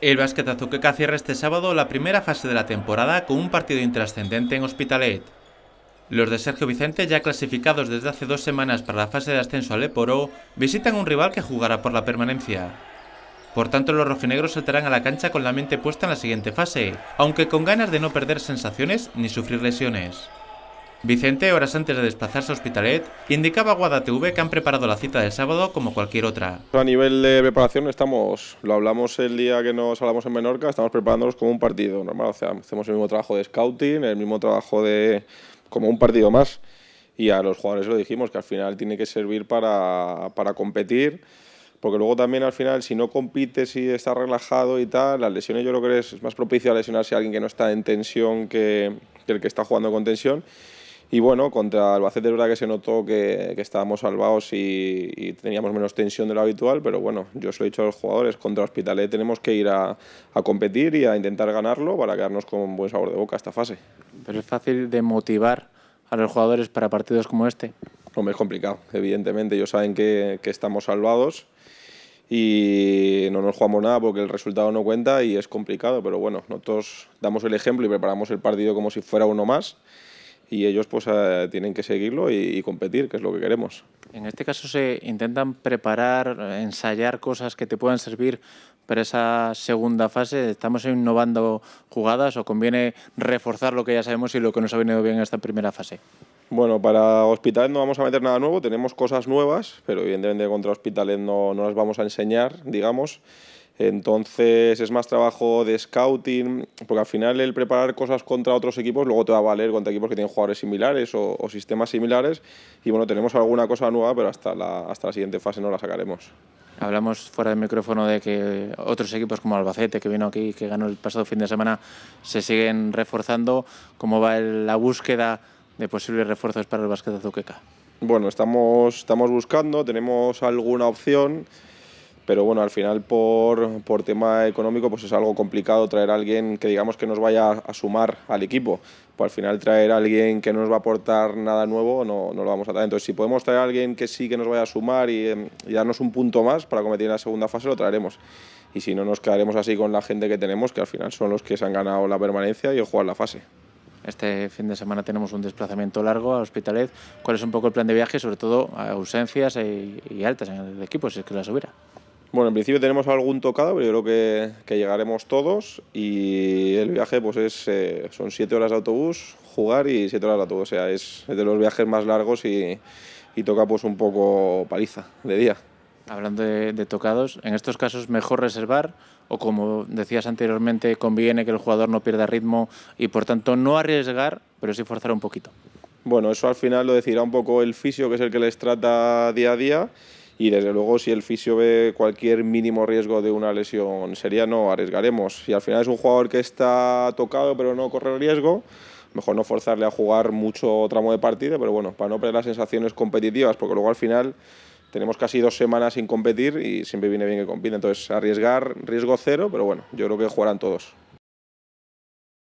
El básquet azuqueca cierra este sábado la primera fase de la temporada con un partido intrascendente en Hospitalet. Los de Sergio Vicente, ya clasificados desde hace dos semanas para la fase de ascenso al Leporo, visitan un rival que jugará por la permanencia. Por tanto, los rojinegros saltarán a la cancha con la mente puesta en la siguiente fase, aunque con ganas de no perder sensaciones ni sufrir lesiones. Vicente, horas antes de desplazarse a Hospitalet, indicaba a Guadatv que han preparado la cita del sábado como cualquier otra. A nivel de preparación estamos, lo hablamos el día que nos hablamos en Menorca, estamos preparándonos como un partido normal, o sea, hacemos el mismo trabajo de scouting, el mismo trabajo de como un partido más y a los jugadores lo dijimos que al final tiene que servir para, para competir porque luego también al final si no compites y estás relajado y tal, las lesiones yo creo que es más propicio a lesionarse a alguien que no está en tensión que, que el que está jugando con tensión y bueno, contra Albacete es verdad que se notó que, que estábamos salvados y, teníamos menos tensión de lo habitual, pero bueno, yo os lo he dicho a los jugadores, contra Hospitalet tenemos que ir a, a competir y a intentar ganarlo para quedarnos con un buen sabor de boca esta fase. Pero es fácil de motivar a los jugadores para partidos como este. No, es complicado, evidentemente. Ellos saben que, que estamos salvados y no nos jugamos nada porque el resultado no cuenta y es complicado, pero bueno, nosotros damos el ejemplo y preparamos el partido como si fuera uno más y ellos pues eh, tienen que seguirlo y, competir, que es lo que queremos. En este caso se intentan preparar, ensayar cosas que te puedan servir para esa segunda fase. ¿Estamos innovando jugadas o conviene reforzar lo que ya sabemos y lo que nos ha venido bien en esta primera fase? Bueno, para hospitales no vamos a meter nada nuevo, tenemos cosas nuevas, pero evidentemente contra hospitales no, no las vamos a enseñar, digamos. Entonces es más trabajo de scouting, porque al final el preparar cosas contra otros equipos luego te va a valer contra equipos que tienen jugadores similares o, sistemas similares. Y bueno, tenemos alguna cosa nueva, pero hasta la, hasta la siguiente fase no la sacaremos. Hablamos fuera del micrófono de que otros equipos como Albacete, que vino aquí, que ganó el pasado fin de semana, se siguen reforzando. ¿Cómo va la búsqueda de posibles refuerzos para el básquet de Azuqueca? Bueno, estamos, estamos buscando, tenemos alguna opción pero bueno, al final por, por, tema económico pues es algo complicado traer a alguien que digamos que nos vaya a sumar al equipo, pues al final traer a alguien que no nos va a aportar nada nuevo no, no lo vamos a traer, entonces si podemos traer a alguien que sí que nos vaya a sumar em, y, darnos un punto más para competir en la segunda fase lo traeremos y si no nos quedaremos así con la gente que tenemos que al final son los que se han ganado la permanencia y el jugar la fase. Este fin de semana tenemos un desplazamiento largo a Hospitalet. ¿Cuál es un poco el plan de viaje, sobre todo ausencias e, y altas en el equipo, si es que las hubiera? Bueno, en principio tenemos algún tocado, pero yo creo que, llegaremos todos y el viaje pues es, eh, son siete horas de autobús, jugar y siete horas de autobús, o sea, es, de los viajes más largos y, y, toca pues un poco paliza de día. Hablando de, de, tocados, en estos casos mejor reservar o como decías anteriormente, conviene que el jugador no pierda ritmo y por tanto no arriesgar, pero sí forzar un poquito. Bueno, eso al final lo decidirá un poco el fisio, que es el que les trata día a día y desde luego si el fisio ve cualquier mínimo riesgo de una lesión sería no arriesgaremos. Si al final es un jugador que está tocado pero no corre riesgo, mejor no forzarle a jugar mucho tramo de partida, pero bueno, para no perder las sensaciones competitivas, porque luego al final tenemos casi dos semanas sin competir y siempre viene bien que compita. Entonces, arriesgar, riesgo cero, pero bueno, yo creo que jugarán todos.